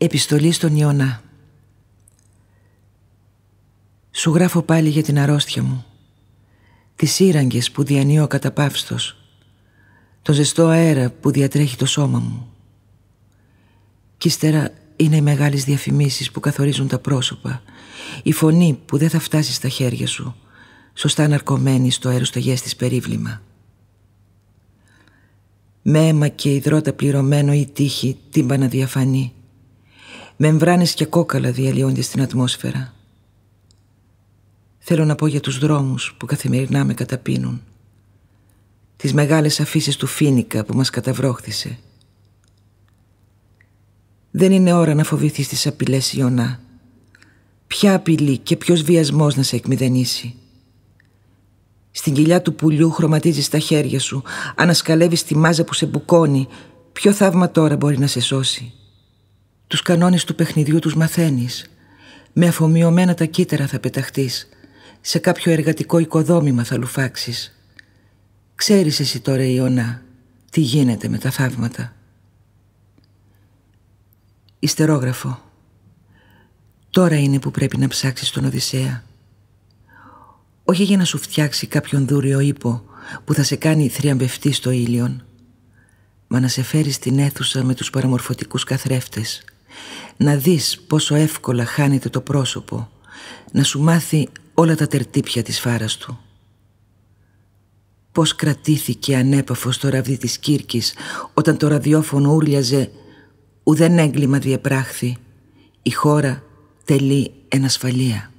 Επιστολή στον Ιωνά Σου γράφω πάλι για την αρρώστια μου Τις σύραγγες που διανύω πάυστος Το ζεστό αέρα που διατρέχει το σώμα μου Κι ύστερα είναι οι μεγάλες διαφημίσεις που καθορίζουν τα πρόσωπα Η φωνή που δεν θα φτάσει στα χέρια σου Σωστά ναρκωμένη στο αεροστογές της περίβλημα Με αίμα και υδρότα πληρωμένο η τύχη την διαφανεί Μεμβράνες και κόκαλα διαλύονται στην ατμόσφαιρα. Θέλω να πω για τους δρόμους που καθημερινά με καταπίνουν. Τις μεγάλες αφήσεις του Φίνικα που μας καταβρόχθησε. Δεν είναι ώρα να φοβηθείς τις απειλές Ιωνά. Ποια απειλή και ποιος βιασμός να σε εκμυδενήσει. Στην κοιλιά του πουλιού χρωματίζεις τα χέρια σου, ανασκαλεύεις τη μάζα που σε μπουκώνει. Ποιο θαύμα τώρα μπορεί να σε σώσει. Τους κανόνες του παιχνιδιού τους μαθαίνεις. Με αφομοιωμένα τα κύτταρα θα πεταχτείς. Σε κάποιο εργατικό οικοδόμημα θα λουφάξεις. Ξέρεις εσύ τώρα, Ιωνά, τι γίνεται με τα θαύματα. Ιστερόγραφο. Τώρα είναι που πρέπει να ψάξεις τον Οδυσσέα. Όχι για να σου φτιάξει κάποιον δούριο ύπο που θα σε κάνει θριαμπευτή στο ήλιον, μα να σε φέρει στην αίθουσα με τους παραμορφωτικούς καθρέφτες – να δεις πόσο εύκολα χάνεται το πρόσωπο, να σου μάθει όλα τα τερτύπια της φάρας του. Πώς κρατήθηκε ανέπαφος το ραβδί της Κύρκης όταν το ραδιόφωνο ούρλιαζε «Ουδέν έγκλημα διεπράχθη, η χώρα τελεί ενασφαλεία».